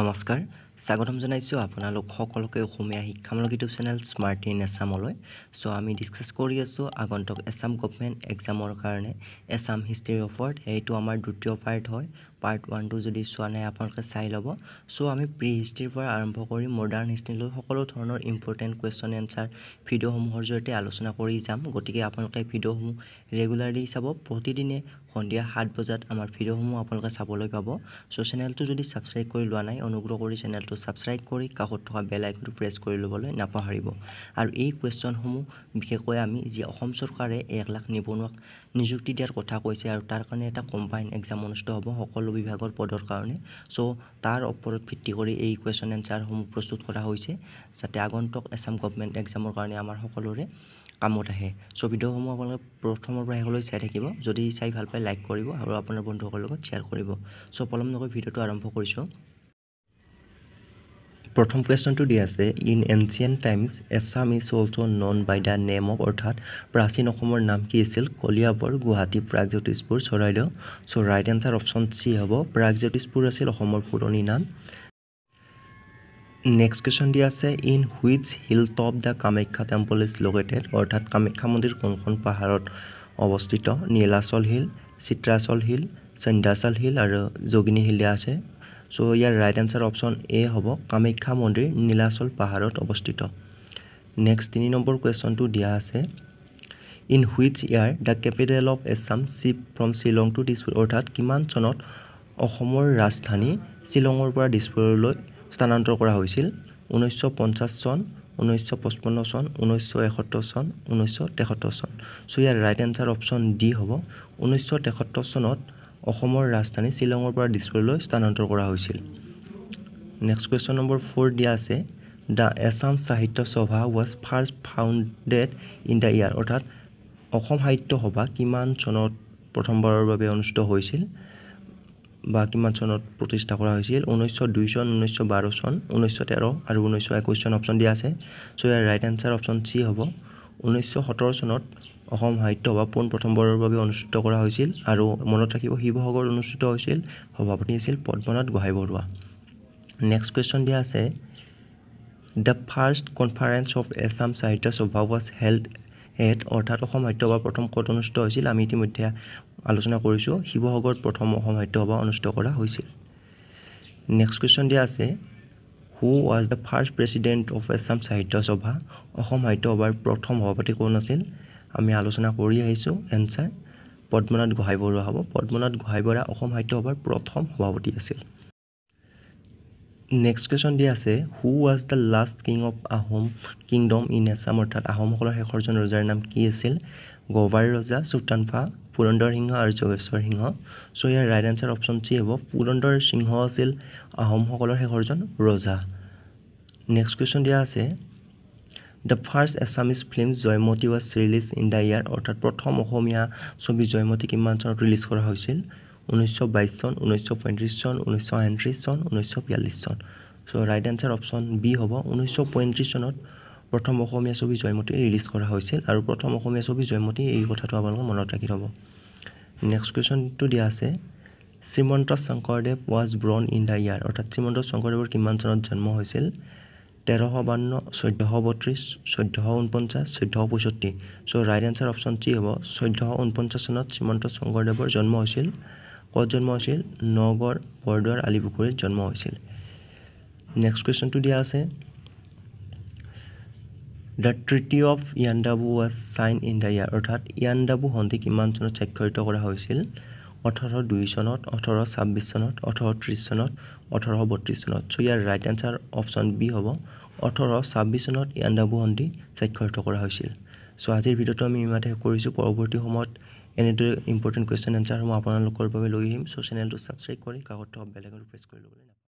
নমস্কাৰ স্বাগতম জনাইছোঁ আপোনালোক সকলোকে অসমীয়া শিক্ষামূলক ইউটিউব চেনেল স্মাৰ্ট ইন এছামলৈ চ' আমি ডিছকাছ কৰি আছোঁ আগন্তুক এছাম গভমেণ্ট এক্সামৰ কাৰণে এছাম হিষ্ট্ৰী অফাৰ্ড এইটো আমাৰ দ্বিতীয় পাৰ্ট হয় পাৰ্ট ওৱানটো যদি চোৱা নাই আপোনালোকে চাই ল'ব চ' আমি প্ৰি হিষ্ট্ৰীৰ পৰা আৰম্ভ কৰি মডাৰ্ণ হিষ্ট্ৰীলৈ সকলো ধৰণৰ ইম্পৰ্টেণ্ট কুৱেশ্যন এনচাৰ ভিডিঅ'সমূহৰ জৰিয়তে আলোচনা কৰি যাম গতিকে আপোনালোকে ভিডিঅ'সমূহ ৰেগুলাৰলি চাব প্ৰতিদিনে সন্ধিয়া সাত বজাত আমাৰ ভিডিঅ'সমূহ আপোনালোকে চাবলৈ পাব চ' চেনেলটো যদি ছাবস্ক্ৰাইব কৰি লোৱা নাই অনুগ্ৰহ কৰি চেনেলটো ছাবস্ক্ৰাইব কৰি কাষত থকা বেল আইকনটো প্ৰেছ কৰি ল'বলৈ নাপাহৰিব আৰু এই কুৱেশ্যনসমূহ বিশেষকৈ আমি যি অসম চৰকাৰে এক লাখ নিবনুৱাক নিযুক্তি দিয়াৰ কথা কৈছে আৰু তাৰ কাৰণে এটা কম্বাইন এক্সাম অনুষ্ঠিত হ'ব সকলো বিভাগৰ পদৰ কাৰণে চ' তাৰ ওপৰত ভিত্তি কৰি এই কুৱেশ্যন এনচাৰসমূহ প্ৰস্তুত কৰা হৈছে যাতে আগন্তুক এছাম গভমেণ্ট এক্সামৰ কাৰণে আমাৰ সকলোৰে কামত আহে চ' ভিডিঅ'সমূহ আপোনালোকে প্ৰথমৰ পৰা শেষলৈ চাই থাকিব যদি চাই ভাল পায় হয় লাইক কৰিব আৰু আপোনাৰ বন্ধুসকলৰ লগত শ্বেয়াৰ কৰিব চ' পলম নকৈ ভিডিঅ'টো আৰম্ভ কৰিছোঁ প্ৰথম কুৱেশ্যনটো দিয়া আছে in ancient times Assam is also' known by the name of অৰ্থাৎ প্ৰাচীন অসমৰ নাম কি আছিল Kaliabor Guwahati Pragjyotishpur Charaideo so' right answer option C হ'ব প্ৰাগজ্যোতিষপুৰ আছিল অসমৰ পুৰণি নাম নেক্সট কুৱেশ্যন দিয়া আছে in which hill top the Kamakhya temple is located অৰ্থাৎ কামাখ্যা মন্দিৰ কোনখন পাহাৰত অৱস্থিত Nilachal hill Chitrachal hill Chandrachal hill আৰু যোগিনী হিল দিয়া আছে চ' ইয়াৰ ৰাইট এনচাৰ অপশ্যন এ হ'ব কামাখ্যা মন্দিৰ নীলাচল পাহাৰত অৱস্থিত নেক্সট তিনি নম্বৰ কুৱেশ্যনটো দিয়া আছে in which year the capital of Assam shift from Shillong to Dispur অৰ্থাৎ কিমান চনত অসমৰ ৰাজধানী শ্বিলঙৰ পৰা দিছপুৰলৈ স্থানান্তৰ কৰা হৈছিল ঊনৈছশ পঞ্চাছ চন ঊনৈছশ পঁচপন্ন চন ঊনৈছশ এসত্তৰ চন ঊনৈছশ তেসত্তৰ চন চ' ইয়াৰ ৰাইট এনচাৰ অপশ্যন ডি হ'ব ঊনৈছশ তেসত্তৰ চনত অসমৰ ৰাজধানী শ্বিলঙৰ পৰা ডিছপুৰলৈ স্থানান্তৰ কৰা হৈছিল নেক্সট কুৱেশ্যন নম্বৰ ফ'ৰ দিয়া আছে the Assam Sahitya Sabha was first founded in the year অৰ্থাৎ অসম সাহিত্য সভা কিমান চনত প্ৰথমবাৰৰ বাবে অনুষ্ঠিত হৈছিল বা কিমান চনত প্ৰতিষ্ঠা কৰা হৈছিল ঊনৈছশ দুই চন ঊনৈছশ বাৰ চন ঊনৈছশ তেৰ আৰু ঊনৈছশ একৈছ চন অপশ্যন দিয়া আছে চ' ইয়াৰ ৰাইট এনচাৰ অপশ্যন চি হ'ব ঊনৈছশ সোতৰ চনত অসম সাহিত্য সভা পোন প্ৰথমবাৰৰ বাবে অনুষ্ঠিত কৰা হৈছিল আৰু মনত ৰাখিব শিৱসাগৰত অনুষ্ঠিত হৈছিল সভাপতি আছিল পদ্মনাথ গোহাঁই বৰুৱা নেক্সট কুৱেশ্যন দিয়া আছে the first conference of Assam Sahitya Sabha was held head অৰ্থাৎ অসম সাহিত্যসভাৰ প্ৰথম ক'ত অনুষ্ঠিত হৈছিল আমি ইতিমধ্যে আলোচনা কৰিছোঁ শিৱসাগৰত প্ৰথম অসম সাহিত্যসভা অনুষ্ঠিত কৰা হৈছিল নেক্সট কুৱেশ্যন দিয়া আছে who was the first president of Assam Sahitya Sabha Assam সাহিত্য সভাৰ প্ৰথম সভাপতি কোন আছিল আমি আলোচনা কৰি আহিছোঁ এনচাৰ পদ্মনাথ গোহাঁই বৰুৱা হ'ব পদ্মনাথ গোহাঁই বৰা অসম সাহিত্য সভাৰ প্ৰথম সভাপতি আছিল নেক্সট কুৱেশ্যন দিয়া আছে who was the last king of Ahom kingdom in Assam অৰ্থাৎ আহোমসকলৰ শেষৰজন ৰজাৰ নাম কি আছিল গভাৰ ৰজা চুতানফা পুৰন্দৰ সিংহ আৰু যোগেশ্বৰ সিংহ চ' ইয়াৰ ৰাইট এনচাৰ অপশ্যন চি হ'ব পুৰন্দৰ সিংহ আছিল আহোমসকলৰ শেষৰজন ৰজা নেক্সট কুৱেশ্যন দিয়া আছে the first Assamese film Joymoti was release in the year অৰ্থাৎ প্ৰথম অসমীয়া ছবি জয়মতী কিমান চনত ৰিলিজ কৰা হৈছিল ঊনৈছশ বাইছ চন ঊনৈছশ পঁয়ত্ৰিছ চন ঊনৈছশ চন ঊনৈছশ চন so' right answer option B হ'ব ঊনৈছশ চনত প্ৰথম অসমীয়া ছবি জয়মতী ৰিলিজ কৰা হৈছিল আৰু প্ৰথম অসমীয়া ছবি জয়মতী এই কথাটো আপোনালোকে মনত ৰাখি থ'ব নেক্সট কুৱেশ্যনটো দিয়া আছে Srimanta Sankardev was born in the year অৰ্থাৎ শ্ৰীমন্ত শংকৰদেৱৰ কিমান চনত জন্ম হৈছিল তেৰশ বাৱন্ন চৈধ্যশ বত্ৰিছ চৈধ্যশ ঊনপঞ্চাছ চৈধ্যশ পঁয়ষষ্ঠি so' right answer option C হ'ব চৈধ্যশ ঊনপঞ্চাছ চনত শ্ৰীমন্ত শংকৰদেৱৰ জন্ম হৈছিল ক'ত জন্ম হৈছিল নগৰ বৰদোৱাৰ আলিপুখুৰীত জন্ম হৈছিল নেক্সট কুৱেশ্যনটো দিয়া আছে the treaty of Yandabo was sign in the year অৰ্থাৎ ইয়ানডাবু সন্ধি কিমান চনত স্বাক্ষৰিত কৰা হৈছিল ওঠৰশ দুই চনত ওঠৰশ ছাব্বিছ চনত ওঠৰশ ত্ৰিছ চনত ওঠৰশ বত্ৰিছ চনত চ' ইয়াৰ ৰাইট এনচাৰ অপশ্যন বি হ'ব ওঠৰশ ছাব্বিছ চনত ইয়ানডাবু সন্ধি স্বাক্ষৰিত কৰা হৈছিল চ' আজিৰ ভিডিঅ'টো আমি ইমানতে শেষ কৰিছোঁ পৰৱৰ্তী সময়ত এনেদৰে ইম্পৰ্টেণ্ট কুৱেশ্যন এনচাৰসমূহ আপোনালোকৰ বাবে লৈ আহিম চ' চেনেলটো ছাবস্ক্ৰাইব কৰি কাকত থকা বেলেগৰ প্ৰেছ কৰি ল'বলৈ